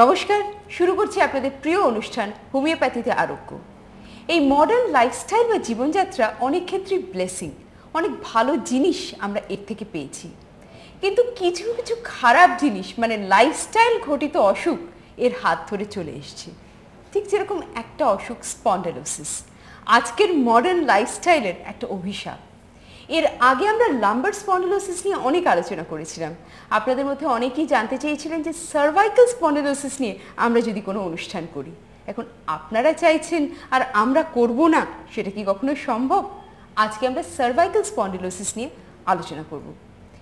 নমস্কার শুরু করছি আপনাদের প্রিয় অনুষ্ঠান হোমিওপ্যাথিতে আরোগ্য এই মডার্ন লাইফস্টাইল বা জীবনযাত্রা অনেক ক্ষেত্রেই ব্লেসিং অনেক ভালো জিনিস আমরা এর থেকে পেয়েছি কিন্তু কিছু কিছু খারাপ জিনিস মানে লাইফস্টাইল ঘটিত অসুখ এর হাত ধরে চলে এসছে ঠিক যেরকম একটা অসুখ স্পন্ডেলোসিস আজকের মডার্ন লাইফস্টাইলের একটা অভিশাপ এর আগে আমরা লাম্বার স্পন্ডোলোসিস নিয়ে অনেক আলোচনা করেছিলাম আপনাদের মধ্যে অনেকেই জানতে চেয়েছিলেন যে সার্ভাইকাল স্পন্ডোলোসিস নিয়ে আমরা যদি কোনো অনুষ্ঠান করি এখন আপনারা চাইছেন আর আমরা করব না সেটা কি কখনো সম্ভব আজকে আমরা সার্ভাইকাল স্পন্ডোলোসিস নিয়ে আলোচনা করব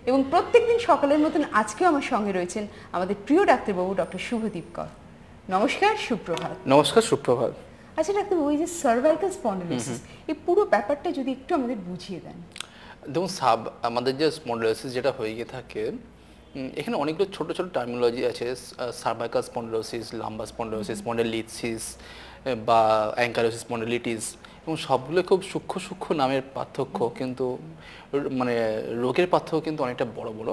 এবং প্রত্যেক দিন সকালের মতন আজকেও আমার সঙ্গে রয়েছেন আমাদের প্রিয় ডাক্তারবাবু ডক্টর শুভদীপ কর নমস্কার সুপ্রভাত নমস্কার সুপ্রভাত আচ্ছা ডাক্তারবাবু এই যে সার্ভাইকাল স্পন্ডোলোসিস এই পুরো ব্যাপারটা যদি একটু আমাদের বুঝিয়ে দেন দেখুন সাব আমাদের যে স্পন্ডোলাইসিস যেটা হয়ে গিয়ে থাকে এখানে অনেকগুলো ছোট ছোট টার্মিনোলজি আছে সার্ভাইকাল স্পন্ডলসিস লাম্বা স্পন্ডোলোসিস স্পন্ডেলিসিস বা অ্যাঙ্কারোসিস স্পন্ডেলিটিস এবং সবগুলো খুব সূক্ষ্ম সূক্ষ্ম নামের পার্থক্য কিন্তু মানে রোগের পার্থক্য কিন্তু অনেকটা বড় বড়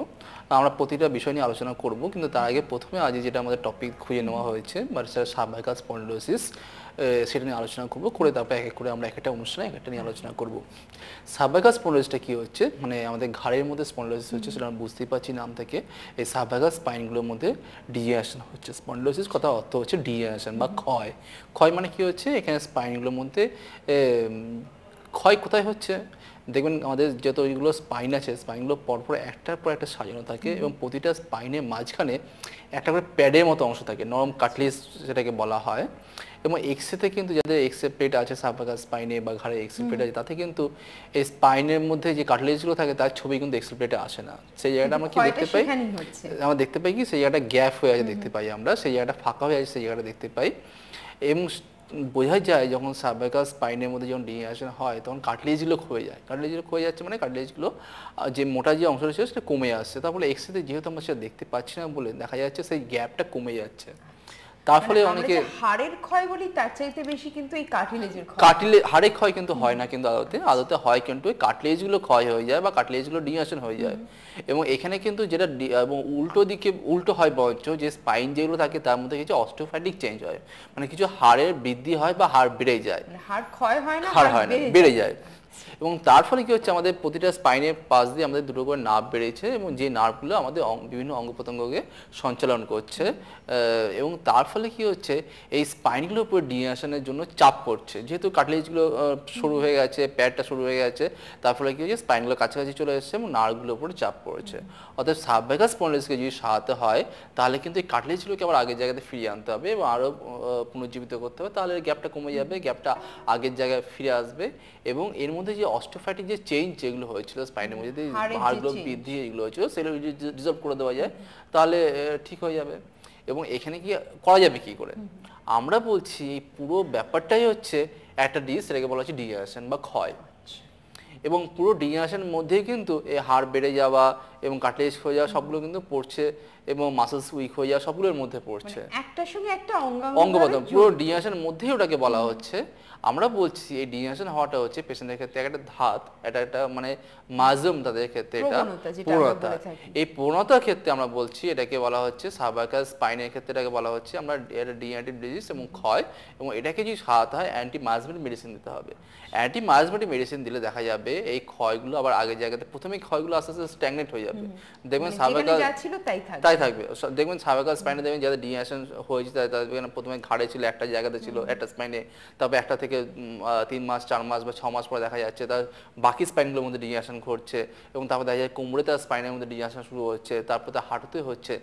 আমরা প্রতিটা বিষয় নিয়ে আলোচনা করব কিন্তু তার আগে প্রথমে আজ যেটা আমাদের টপিক খুঁজে নেওয়া হয়েছে বা সার্ভাইকাল স্পন্ডোলোসিস সেটা নিয়ে আলোচনা করব করে তারপরে এক এক করে আমরা একটা অনুষ্ঠানে একটা নিয়ে আলোচনা করব সাবাগাস স্পন্ডোলিসটা কী হচ্ছে মানে আমাদের ঘাড়ের মধ্যে স্পন্ডোলিস হচ্ছে সেটা আমরা বুঝতেই পারছি নাম থেকে এই সাবাগাস স্পাইনগুলোর মধ্যে ডিএশন হচ্ছে স্পন্ডোলিসিস কথা অর্থ হচ্ছে ডিএশন বা ক্ষয় ক্ষয় মানে কী হচ্ছে এখানে স্পাইনগুলোর মধ্যে ক্ষয় কোথায় হচ্ছে দেখবেন আমাদের যত ওইগুলো স্পাইন আছে স্পাইনগুলো পরপর একটার পর একটা সাজানো থাকে এবং প্রতিটা স্পাইনের মাঝখানে একটা করে প্যাডের মতো অংশ থাকে নরম কাটলিস সেটাকে বলা হয় এবং এক্সেতে কিন্তু যাদের এক্সে প্লেট আছে সাপাকা স্পাইনে বা ঘাড়ে এক্সেল প্লেট আছে তাতে কিন্তু এই স্পাইনের মধ্যে যে কাটলেজগুলো থাকে তার ছবি কিন্তু এক্সেল প্লেটে আসে না সেই জায়গাটা আমরা কি দেখতে পাই আমরা দেখতে পাই কি সেই জায়গাটা গ্যাপ হয়ে আছে দেখতে পাই আমরা সেই জায়গাটা ফাঁকা হয়ে আছে সেই জায়গাটা দেখতে পাই এবং বোঝাই যায় যখন সাবেকাস স্পাইনের মধ্যে যখন ডিএশন হয় তখন কাটলেজগুলো ক্ষয়ে যায় কাটলেজগুলো ক্ষয়ে যাচ্ছে মানে কাটলেজগুলো যে মোটা যে অংশটা ছিল সেটা কমে আসছে তারপরে এক্সরেতে যেহেতু আমরা সেটা দেখতে পাচ্ছি না বলে দেখা যাচ্ছে সেই গ্যাপটা কমে যাচ্ছে তার মানে অনেকে হাড়ের ক্ষয় বলি তার চাইতে বেশি কিন্তু এই কার্টিলেজের ক্ষয় কার্টিলে ক্ষয় কিন্তু হয় না কিন্তু আদতে আদতে হয় কিন্তু ক্ষয় হয়ে যায় বা গুলো ডিয়াশন হয়ে যায় এবং এখানে কিন্তু যেটা এবং উল্টো দিকে উল্টো হয় বরঞ্চ যে স্পাইন যেগুলো থাকে তার মধ্যে কিছু অস্টোফ্যাটিক চেঞ্জ হয় মানে কিছু হাড়ের বৃদ্ধি হয় বা হাড় বেড়ে যায় মানে হাড় ক্ষয় হয় না হাড় হয় না বেড়ে যায় এবং তার ফলে কি হচ্ছে আমাদের প্রতিটা স্পাইনের পাশ দিয়ে আমাদের দুটো করে নার্ভ বেড়েছে এবং যে নার্ভগুলো আমাদের বিভিন্ন অঙ্গ প্রত্যঙ্গকে সঞ্চালন করছে এবং তার ফলে কি হচ্ছে এই স্পাইনগুলোর উপরে ডিনাশনের জন্য চাপ পড়ছে যেহেতু কাটলেজগুলো শুরু হয়ে গেছে প্যাডটা শুরু হয়ে গেছে তার ফলে কি হচ্ছে স্পাইনগুলো কাছাকাছি চলে এসছে এবং নার্ভগুলোর উপরে চাপ পড়েছে অর্থাৎ সাবভেগাস স্পন্ডেলসকে যদি সারাতে হয় তাহলে কিন্তু এই কাটলেজগুলোকে আবার আগের জায়গাতে ফিরিয়ে আনতে হবে এবং আরও পুনর্জীবিত করতে হবে তাহলে গ্যাপটা কমে যাবে গ্যাপটা আগের জায়গায় ফিরে আসবে এবং এর মধ্যে মধ্যে যে অস্টোফ্যাটিক যে চেঞ্জ যেগুলো হয়েছিল স্পাইনের মধ্যে যে হাড়গুলো বৃদ্ধি এগুলো হয়েছিল সেগুলো ডিজার্ভ করে দেওয়া যায় তাহলে ঠিক হয়ে যাবে এবং এখানে কি করা যাবে কি করে আমরা বলছি এই পুরো ব্যাপারটাই হচ্ছে একটা ডিস সেটাকে বলা হচ্ছে ডিহারেশন বা ক্ষয় এবং পুরো ডিহাইড্রেশনের মধ্যেই কিন্তু এই হাড় বেড়ে যাওয়া এবং কাটলেজ হয়ে যাওয়া সবগুলো কিন্তু পড়ছে এবং মাসেলস উইক হয়ে যাওয়া সবগুলোর মধ্যে মানে পড়ছে একটা সঙ্গে একটা অঙ্গপ্রদান পুরো ডিহাইড্রেশনের মধ্যেই ওটাকে বলা হচ্ছে আমরা বলছি এই ডিহাইড্রেশন হওয়াটা হচ্ছে পেশেন্টের ক্ষেত্রে একটা ধাত এটা একটা মানে মাজম তাদের ক্ষেত্রে এটা পূর্ণতা এই পূর্ণতার ক্ষেত্রে আমরা বলছি এটাকে বলা হচ্ছে সার্ভাইকাল স্পাইনের ক্ষেত্রে এটাকে বলা হচ্ছে আমরা এটা ডিআইটিভ ডিজিজ এবং ক্ষয় এবং এটাকে যদি সারাতে হয় অ্যান্টি মাজমেটিক মেডিসিন দিতে হবে অ্যান্টি মাজমেটিক মেডিসিন দিলে দেখা যাবে সাথে এই ক্ষয়গুলো আবার আগের জায়গাতে প্রথমে ক্ষয়গুলো আস্তে আস্তে স্ট্যাগনেট হয়ে যাবে দেখবেন সাবেকাল তাই থাকবে দেখবেন সাবেকাল স্পাইনে দেখবেন যাদের ডিহাইড্রেশন হয়েছে তাদের প্রথমে ঘাড়ে ছিল একটা জায়গাতে ছিল একটা স্পাইনে তারপর একটা থেকে তিন মাস চার মাস বা ছ মাস পরে দেখা যাচ্ছে তার বাকি স্পাইনগুলোর মধ্যে ডিহাইড্রেশন ঘটছে এবং তারপর দেখা যায় কোমরে তার স্পাইনের মধ্যে ডিহাইড্রেশন শুরু হচ্ছে তারপর তার হাঁটুতে হচ্ছে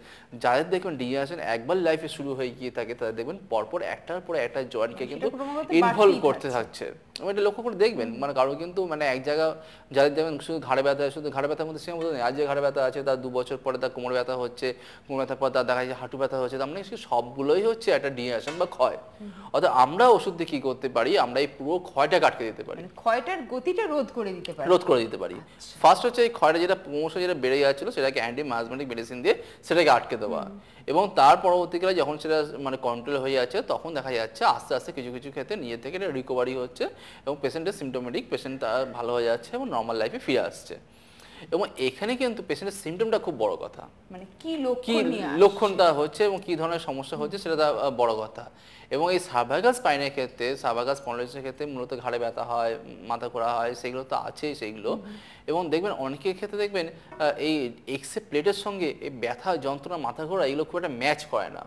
যাদের দেখবেন ডিহাইড্রেশন একবার লাইফে শুরু হয়ে গিয়ে থাকে তাদের দেখবেন পরপর একটার পর একটা জয়েন্টকে কিন্তু ইনভলভ করতে থাকছে এটা লক্ষ্য করে দেখবেন মানে কারো কিন্তু মানে এক জায়গায় জায়গা যাদের দেখবেন শুধু ঘাড়ে ব্যথা শুধু ঘাড়ে ব্যথার মধ্যে সীমাবদ্ধ নেই আজ যে ঘাড়ে ব্যথা আছে তার দু বছর পরে তার কোমর ব্যথা হচ্ছে কোমর ব্যথার পর তার দেখা যায় হাঁটু ব্যথা হচ্ছে তার মানে সবগুলোই হচ্ছে একটা ডিহাইড্রেশন বা ক্ষয় অর্থাৎ আমরা ওষুধ দিয়ে কী করতে পারি আমরা এই পুরো ক্ষয়টা কাটকে দিতে পারি মানে ক্ষয়টার গতিটা রোধ করে দিতে পারি রোধ করে দিতে পারি ফার্স্ট আচ্ছা। হচ্ছে এই ক্ষয়টা যেটা ক্রমশ যেটা বেড়ে যাচ্ছিলো সেটাকে অ্যান্টি মাজমেটিক মেডিসিন দিয়ে সেটাকে আটকে দেওয়া এবং তার পরবর্তীকালে যখন সেটা মানে কন্ট্রোল হয়ে যাচ্ছে তখন দেখা যাচ্ছে আস্তে আস্তে কিছু কিছু ক্ষেত্রে নিজের থেকে রিকভারি হচ্ছে এবং পেশেন্টের সিমটোমেটিক পেশেন্ট ভালো হয়ে যাচ্ছে এবং নর্মাল লাইফে ফিরে আসছে এবং এখানে কিন্তু পেশেন্টের সিমটমটা খুব বড় কথা মানে কি লক্ষণ তা হচ্ছে এবং কি ধরনের সমস্যা হচ্ছে সেটা বড় কথা এবং এই সাভাগাস স্পাইনের ক্ষেত্রে সাভাগাস স্পন্ডাইলিসের ক্ষেত্রে মূলত ঘাড়ে ব্যথা হয় মাথা ঘোরা হয় সেগুলো তো আছেই সেগুলো এবং দেখবেন অনেকের ক্ষেত্রে দেখবেন এই এক্সে প্লেটের সঙ্গে এই ব্যথা যন্ত্রণা মাথা ঘোরা এগুলো খুব একটা ম্যাচ করে না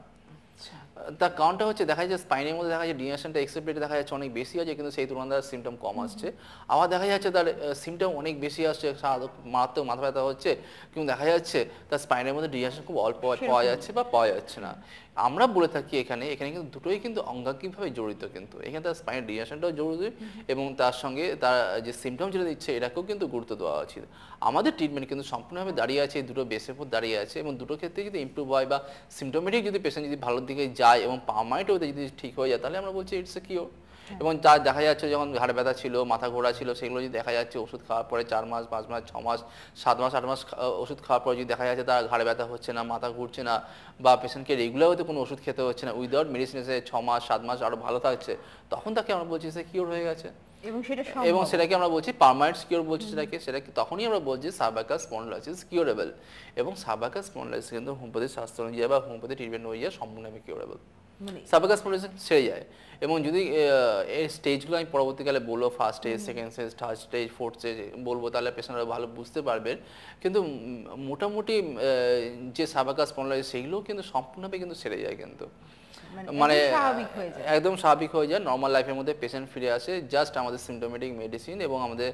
তার কারণটা হচ্ছে দেখা যায় স্পাইনের মধ্যে দেখা যাচ্ছে ডিনাশনটা এক্সেপ্টেড দেখা যাচ্ছে অনেক বেশি আছে কিন্তু সেই তুলনায় তার সিমটম কম আসছে আবার দেখা যাচ্ছে তার সিমটম অনেক বেশি আসছে মারাত্মক মাথা ব্যথা হচ্ছে কিন্তু দেখা যাচ্ছে তার স্পাইনের মধ্যে ডিনাশন খুব অল্প পাওয়া যাচ্ছে বা পাওয়া যাচ্ছে না আমরা বলে থাকি এখানে এখানে কিন্তু দুটোই কিন্তু অঙ্গাঙ্গিকভাবে জড়িত কিন্তু এখানে তার স্পাইনের ডিজাশনটাও জরুরি এবং তার সঙ্গে তার যে সিমটম যেটা দিচ্ছে এটাকেও কিন্তু গুরুত্ব দেওয়া উচিত আমাদের ট্রিটমেন্ট কিন্তু সম্পূর্ণভাবে দাঁড়িয়ে আছে দুটো বেসের উপর দাঁড়িয়ে আছে এবং দুটো ক্ষেত্রে যদি ইম্প্রুভ হয় বা সিমটোমেটিক যদি পেশেন্ট যদি ভালোর দিকে যায় এবং পারমানেন্ট ওদের যদি ঠিক হয়ে যায় তাহলে আমরা বলছি ইটস এ কিওর হ্যাঁ। এবং তার দেখা যাচ্ছে যখন ঘাড় ব্যথা ছিল মাথা ঘোরা ছিল সেগুলো যদি দেখা যাচ্ছে ওষুধ খাওয়ার পরে চার মাস পাঁচ মাস ছ মাস সাত মাস আট মাস ওষুধ খাওয়ার পরে যদি দেখা যাচ্ছে তার ঘাড় ব্যথা হচ্ছে না মাথা ঘুরছে না বা পেশেন্টকে রেগুলার কোনো ওষুধ খেতে হচ্ছে না উইদাউট এসে ছ মাস সাত মাস আরও ভালো থাকছে তখন তাকে আমরা বলছি সে কিওর হয়ে গেছে এবং সেটাকে আমরা বলছি পারমানেন্ট কিওর বলছি সেটাকে সেটাকে তখনই আমরা বলছি সাবাকাস স্পন্ডলাইসিস কিওরেবল এবং সাবাকাস স্পন্ডলাইসিস কিন্তু হোমিওপ্যাথি স্বাস্থ্য অনুযায়ী বা হোমিওপ্যাথি ট্রিটমেন্ট অনুযায়ী সম্পূর্ণভাবে কিওরেবল সাবেকাস মনোটিজম সেরে যায় এবং যদি এই স্টেজগুলো আমি পরবর্তীকালে বলবো first stage second stage third stage fourth stage বলবো তাহলে পেশেন্টরা ভালো বুঝতে পারবেন কিন্তু মোটামুটি যে সাবাকাস প্রণালী সেগুলো কিন্তু সম্পূর্ণভাবে কিন্তু সেরে যায় কিন্তু মানে, মানে একদম স্বাভাবিক হয়ে যায় নর্মাল লাইফের মধ্যে পেশেন্ট ফিরে আসে জাস্ট আমাদের সিমটোমেটিক মেডিসিন এবং আমাদের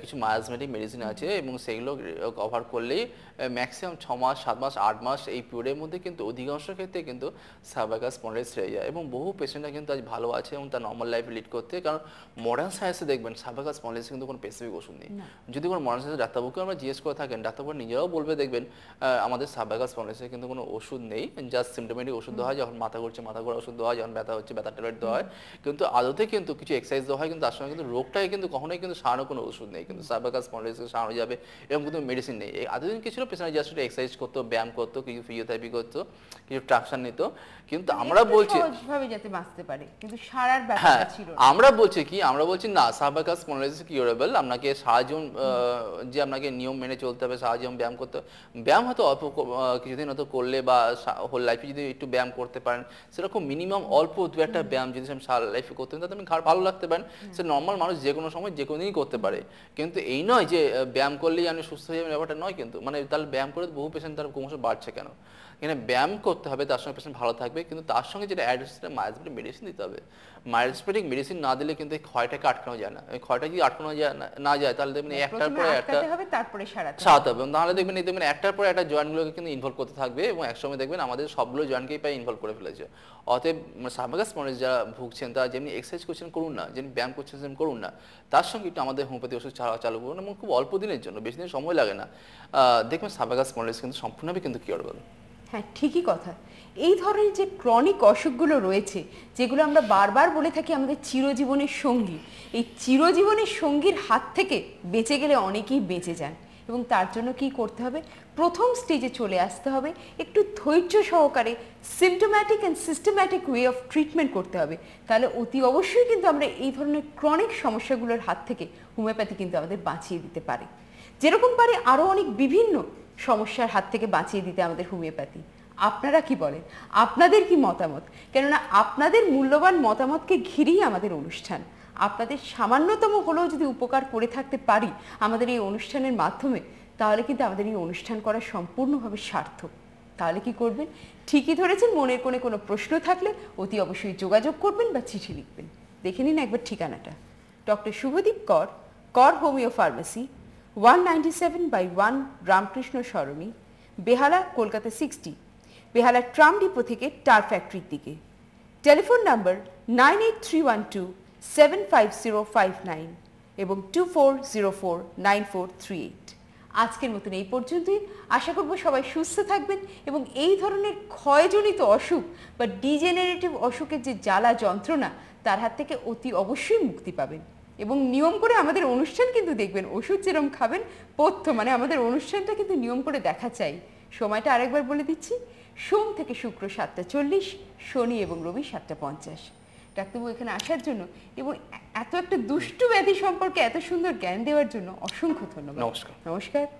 কিছু মায়াজমেটিক মেডিসিন আছে এবং সেগুলো কভার করলেই ম্যাক্সিমাম ছ মাস সাত মাস আট মাস এই পিরিয়ডের মধ্যে কিন্তু অধিকাংশ ক্ষেত্রে কিন্তু সাবাকাস স্পন্ডাইস সেরে যায় এবং বহু পেশেন্টরা কিন্তু আজ ভালো আছে এবং তার নর্মাল লাইফ লিড করতে কারণ মডার্ন সায়েন্সে দেখবেন সাবাকাস স্পন্ডাইস কিন্তু কোনো স্পেসিফিক ওষুধ নেই যদি কোনো মডার্ন সায়েন্সের ডাক্তারবাবুকে আমরা জিজ্ঞেস করে থাকেন ডাক্তারবাবু নিজেরাও বলবে দেখবেন আমাদের সাবাকাস স্পন্ডাইসের কিন্তু কোনো ওষুধ নেই জাস্ট সিমটোমেটিক ওষুধ দেওয়া হয় যখন মাথা করছে মাথা ঘোরা ওষুধ দেওয়া হয় যখন ব্যথা হচ্ছে ব্যথা ট্যাবলেট দেওয়া হয় কিন্তু আদতে কিন্তু কিছু এক্সারসাইজ দেওয়া হয় কিন্তু তার সঙ্গে কিন্তু রোগটাকে কিন্তু কখনোই কিন্তু সারানো কোনো ওষুধ নেই কিন্তু সার্ভাকাস স্পন্ডাইসিস সারানো যাবে এরকম কিন্তু মেডিসিন নেই আদতে কিছু পেশেন্ট পেছনে জাস্ট এক্সারসাইজ করতো ব্যায়াম করতো কিছু ফিজিওথেরাপি করতো কিছু ট্রাকশন নিত কিন্তু মানে আমরা বলছি সহজভাবে বাঁচতে পারে কিন্তু সারার হ্যাঁ, ব্যাপারটা ছিল আমরা বলছি কি আমরা বলছি না সার্ভাকাস স্পন্ডাইসিস কিউরেবল আপনাকে সারা জীবন যে আপনাকে নিয়ম মেনে চলতে হবে সারা জীবন ব্যায়াম করতে ব্যায়াম হয়তো অল্প কিছুদিন হয়তো করলে বা হোল লাইফে যদি একটু ব্যায়াম করতে পারেন সেরকম মিনিমাম অল্প দু একটা ব্যায়াম যদি আমি সারা লাইফে করতে তাতে আমি ঘাড় ভালো লাগতে পারেন সে নর্মাল মানুষ যে কোনো সময় যে কোনো দিনই করতে পারে কিন্তু এই নয় যে ব্যায়াম করলেই আমি সুস্থ হয়ে যাবেন ব্যাপারটা নয় কিন্তু মানে তাহলে ব্যায়াম করে বহু পেশেন্ট তার ক্রমশ বাড়ছে কেন এখানে ব্যায়াম করতে হবে তার সঙ্গে পেশেন্ট ভালো থাকবে কিন্তু তার সঙ্গে যেটা অ্যাড হচ্ছে সেটা মাইলস্পেটিক মেডিসিন দিতে হবে মাইলস্পেটিক মেডিসিন না দিলে কিন্তু এই ক্ষয়টাকে আটকানো যায় না এই ক্ষয়টা যদি আটকানো যায় না যায় তাহলে দেখবেন একটার পরে একটা তারপরে সারাতে হবে তাহলে দেখবেন এই দেখবেন একটার পরে একটা জয়েন্টগুলোকে কিন্তু ইনভলভ করতে থাকবে এবং একসময় দেখবেন আমাদের সবগুলো জয়েন্টকেই প্রায় ইনভলভ করে ফেলেছে অতএব মানে সার্ভাগাস মানুষ যারা ভুগছেন তারা যেমনি এক্সারসাইজ করছেন করুন না যেমনি ব্যায়াম করছেন সেমনি করুন না তার সঙ্গে একটু আমাদের হোমিওপ্যাথি ওষুধ ছাড়া চালু করুন এবং খুব অল্প দিনের জন্য বেশি দিন সময় লাগে না দেখবেন সাবাগাস মডেলস কিন্তু সম্পূর্ণভাবে কিন্তু কিওর করবে হ্যাঁ ঠিকই কথা এই ধরনের যে ক্রনিক অসুখগুলো রয়েছে যেগুলো আমরা বারবার বলে থাকি আমাদের চিরজীবনের সঙ্গী এই চিরজীবনের সঙ্গীর হাত থেকে বেঁচে গেলে অনেকেই বেঁচে যান এবং তার জন্য কি করতে হবে প্রথম স্টেজে চলে আসতে হবে একটু ধৈর্য সহকারে symptomatic and systematic way of treatment করতে হবে তাহলে অতি অবশ্যই কিন্তু আমরা এই ধরনের ক্রনিক সমস্যাগুলোর হাত থেকে হোমিওপ্যাথি কিন্তু আমাদের বাঁচিয়ে দিতে পারে যেরকম পারে আরও অনেক বিভিন্ন সমস্যার হাত থেকে বাঁচিয়ে দিতে আমাদের হোমিওপ্যাথি আপনারা কি বলেন আপনাদের কি মতামত কেননা আপনাদের মূল্যবান মতামতকে ঘিরেই আমাদের অনুষ্ঠান আপনাদের সামান্যতম হলেও যদি উপকার করে থাকতে পারি আমাদের এই অনুষ্ঠানের মাধ্যমে তাহলে কিন্তু আমাদের এই অনুষ্ঠান করা সম্পূর্ণভাবে সার্থক তাহলে কি করবেন ঠিকই ধরেছেন মনের কোণে কোনো প্রশ্ন থাকলে অতি অবশ্যই যোগাযোগ করবেন বা চিঠি লিখবেন দেখে নিন একবার ঠিকানাটা doctor Shubhadeep Kar Kar homoeo pharmacy 197 by one Ramakrishna Sarani Behala Kolkata sixty Behala tram depot থেকে টার ফ্যাক্টরির দিকে telephone number nine eight three one two seven five zero five nine এবং two four zero four nine four three eight আজকের মতন এই পর্যন্তই আশা করব সবাই সুস্থ থাকবেন এবং এই ধরনের ক্ষয়জনিত অসুখ বা ডিজেনারেটিভ অসুখের যে জ্বালা যন্ত্রণা তার হাত থেকে অতি অবশ্যই মুক্তি পাবেন এবং নিয়ম করে আমাদের অনুষ্ঠান কিন্তু দেখবেন ওষুধ যেরম খাবেন পথ্য মানে আমাদের অনুষ্ঠানটা কিন্তু নিয়ম করে দেখা চাই সময়টা আরেকবার বলে দিচ্ছি সোম থেকে শুক্র সাতটা চল্লিশ শনি এবং রবি সাতটা পঞ্চাশ ডাক্তারবাবু এখানে আসার জন্য এবং এত একটা দুষ্টু ব্যাধি সম্পর্কে এত সুন্দর জ্ঞান দেওয়ার জন্য অসংখ্য ধন্যবাদ নমস্কার নমস্কার